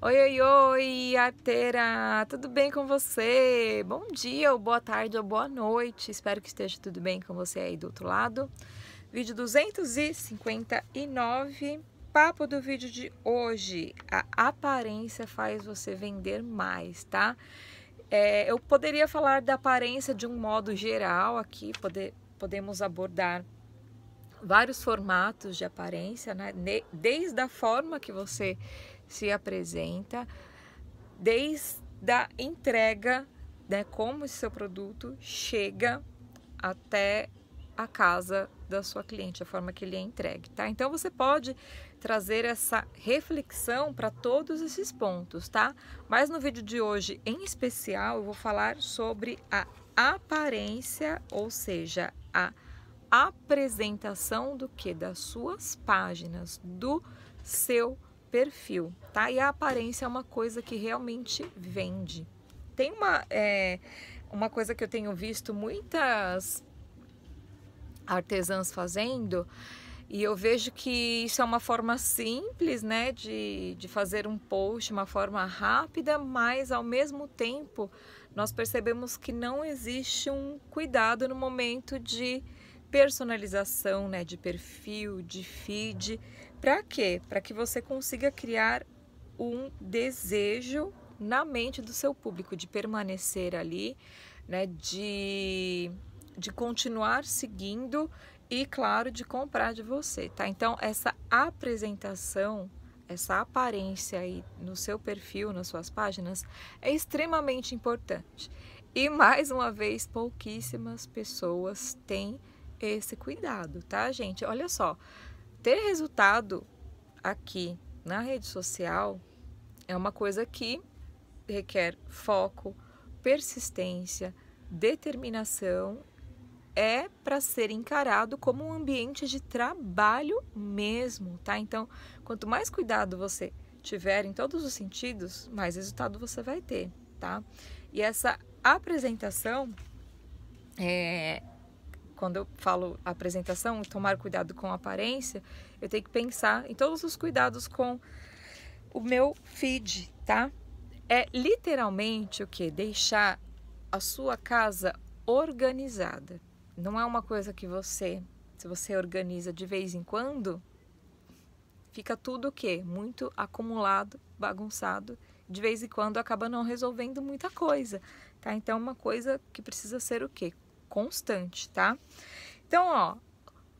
Oi, oi, oi, arteira! Tudo bem com você? Bom dia, ou boa tarde, ou boa noite. Espero que esteja tudo bem com você aí do outro lado. Vídeo 259. Papo do vídeo de hoje. A aparência faz você vender mais, tá? É, eu poderia falar da aparência de um modo geral aqui, poder, podemos abordar vários formatos de aparência, né? Desde a forma que você se apresenta, desde a entrega, né, como esse seu produto chega até a casa da sua cliente, a forma que ele é entregue, tá? Então você pode trazer essa reflexão para todos esses pontos, tá? Mas no vídeo de hoje, em especial, eu vou falar sobre a aparência, ou seja, a apresentação do que das suas páginas, do seu produto perfil, tá? E a aparência é uma coisa que realmente vende. Tem uma, é, uma coisa que eu tenho visto muitas artesãs fazendo, e eu vejo que isso é uma forma simples, né, de, de fazer um post, uma forma rápida, mas ao mesmo tempo nós percebemos que não existe um cuidado no momento de personalização, né, de perfil, de feed. Para quê? Para que você consiga criar um desejo na mente do seu público de permanecer ali, né, de, de continuar seguindo e, claro, de comprar de você, tá? Então, essa apresentação, essa aparência aí no seu perfil, nas suas páginas, é extremamente importante. E mais uma vez, pouquíssimas pessoas têm esse cuidado, tá, gente? Olha só, ter resultado aqui na rede social é uma coisa que requer foco, persistência, determinação. É para ser encarado como um ambiente de trabalho mesmo, tá? Então, quanto mais cuidado você tiver em todos os sentidos, mais resultado você vai ter, tá? E essa apresentação é, quando eu falo apresentação, tomar cuidado com a aparência, eu tenho que pensar em todos os cuidados com o meu feed, tá? É literalmente o que? Deixar a sua casa organizada. Não é uma coisa que você, se você organiza de vez em quando, fica tudo o quê? Muito acumulado, bagunçado, de vez em quando acaba não resolvendo muita coisa, tá? Então é uma coisa que precisa ser o quê? constante, tá? Então, ó,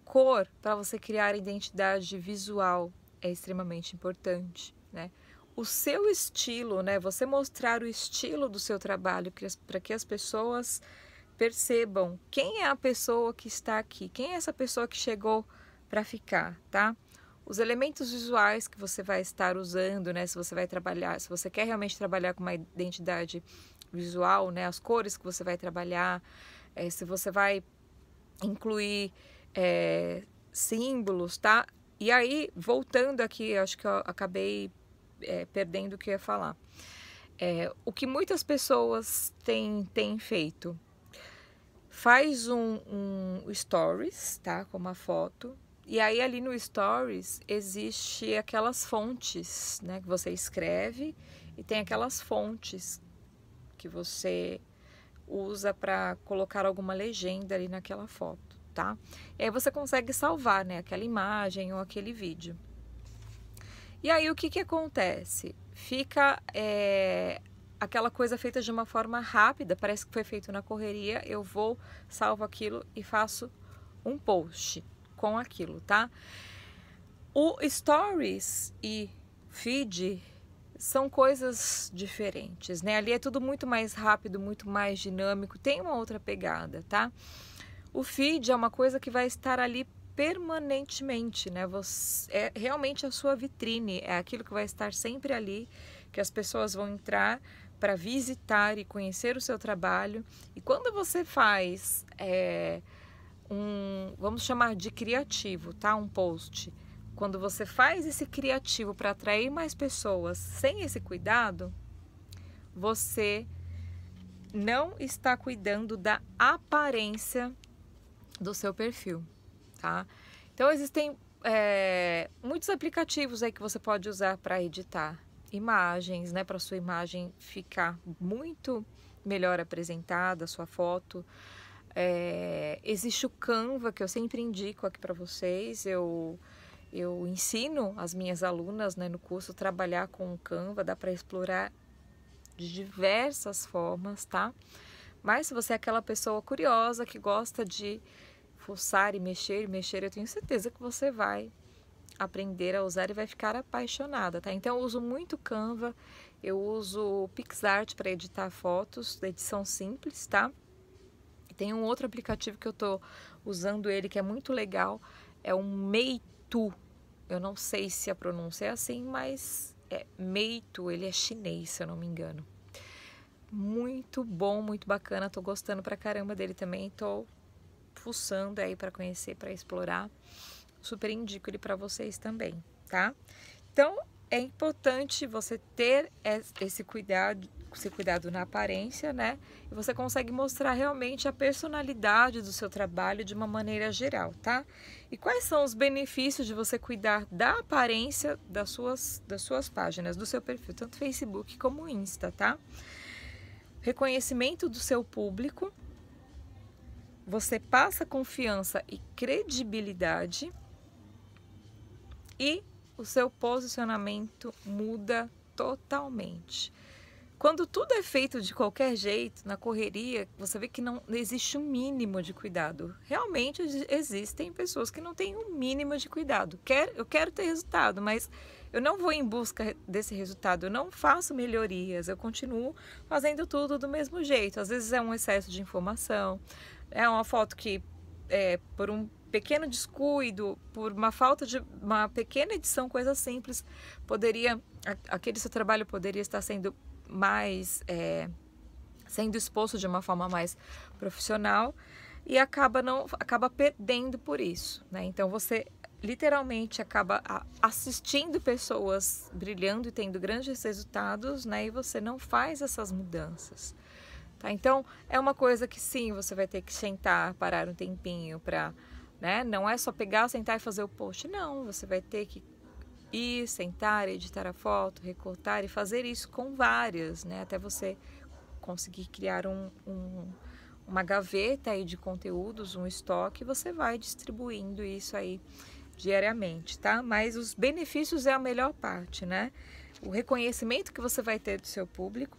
cor para você criar identidade visual é extremamente importante, né? O seu estilo, né? Você mostrar o estilo do seu trabalho para que as pessoas percebam quem é a pessoa que está aqui, quem é essa pessoa que chegou para ficar, tá? Os elementos visuais que você vai estar usando, né? Se você vai trabalhar, se você quer realmente trabalhar com uma identidade visual, né? As cores que você vai trabalhar, é, se você vai incluir é, símbolos, tá? E aí, voltando aqui, acho que eu acabei é, perdendo o que eu ia falar. É, o que muitas pessoas têm, têm feito? Faz um, um stories, tá? Com uma foto. E aí, ali no stories, existe aquelas fontes, né? Que você escreve e tem aquelas fontes que você usa para colocar alguma legenda ali naquela foto, tá? E aí você consegue salvar, né, aquela imagem ou aquele vídeo. E aí o que que acontece? Fica é, aquela coisa feita de uma forma rápida, parece que foi feito na correria, eu vou, salvo aquilo e faço um post com aquilo, tá? O Stories e Feed são coisas diferentes, né? Ali é tudo muito mais rápido, muito mais dinâmico, tem uma outra pegada, tá? O feed é uma coisa que vai estar ali permanentemente, né? Você, é realmente a sua vitrine, é aquilo que vai estar sempre ali, que as pessoas vão entrar para visitar e conhecer o seu trabalho. E quando você faz é, um, vamos chamar de criativo, tá? Um post quando você faz esse criativo para atrair mais pessoas sem esse cuidado, você não está cuidando da aparência do seu perfil, tá? Então existem é, muitos aplicativos aí que você pode usar para editar imagens, né, para sua imagem ficar muito melhor apresentada, sua foto. É, existe o Canva que eu sempre indico aqui para vocês. Eu eu ensino as minhas alunas né, no curso trabalhar com o Canva, dá para explorar de diversas formas, tá? Mas se você é aquela pessoa curiosa que gosta de fuçar e mexer e mexer, eu tenho certeza que você vai aprender a usar e vai ficar apaixonada, tá? Então eu uso muito Canva, eu uso PixArt para editar fotos, edição simples, tá? Tem um outro aplicativo que eu tô usando ele que é muito legal, é o Mate Meitu. Eu não sei se a pronúncia é assim, mas é Meitu, ele é chinês, se eu não me engano. Muito bom, muito bacana, tô gostando pra caramba dele também, tô fuçando aí para conhecer, para explorar. Super indico ele para vocês também, tá? Então, é importante você ter esse cuidado ser cuidado na aparência, né? E você consegue mostrar realmente a personalidade do seu trabalho de uma maneira geral, tá? E quais são os benefícios de você cuidar da aparência das suas, das suas páginas, do seu perfil, tanto Facebook como Insta, tá? Reconhecimento do seu público, você passa confiança e credibilidade e o seu posicionamento muda totalmente. Quando tudo é feito de qualquer jeito, na correria, você vê que não, existe o um mínimo de cuidado. Realmente existem pessoas que não têm o um mínimo de cuidado. Quer, eu quero ter resultado, mas eu não vou em busca desse resultado, eu não faço melhorias, eu continuo fazendo tudo do mesmo jeito. Às vezes é um excesso de informação, é uma foto que, é, por um pequeno descuido, por uma falta de uma pequena edição, coisa simples, poderia aquele seu trabalho poderia estar sendo mais é, sendo exposto de uma forma mais profissional e acaba não acaba perdendo por isso, né? Então você literalmente acaba assistindo pessoas brilhando e tendo grandes resultados, né? E você não faz essas mudanças. Tá? Então, é uma coisa que sim, você vai ter que sentar, parar um tempinho para, né? Não é só pegar, sentar e fazer o post. Não, você vai ter que ir, sentar, editar a foto, recortar e fazer isso com várias, né? Até você conseguir criar um, um, uma gaveta aí de conteúdos, um estoque, você vai distribuindo isso aí diariamente, tá? Mas os benefícios é a melhor parte, né? O reconhecimento que você vai ter do seu público,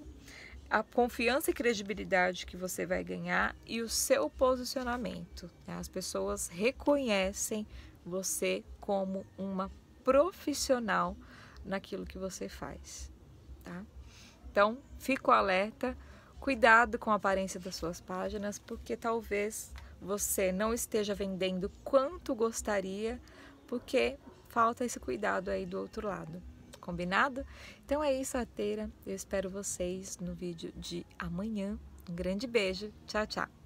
a confiança e credibilidade que você vai ganhar e o seu posicionamento. Né? As pessoas reconhecem você como uma profissional naquilo que você faz, tá? Então, fico alerta, cuidado com a aparência das suas páginas, porque talvez você não esteja vendendo quanto gostaria, porque falta esse cuidado aí do outro lado. Combinado? Então é isso, Ateira. Eu espero vocês no vídeo de amanhã. Um grande beijo. Tchau, tchau.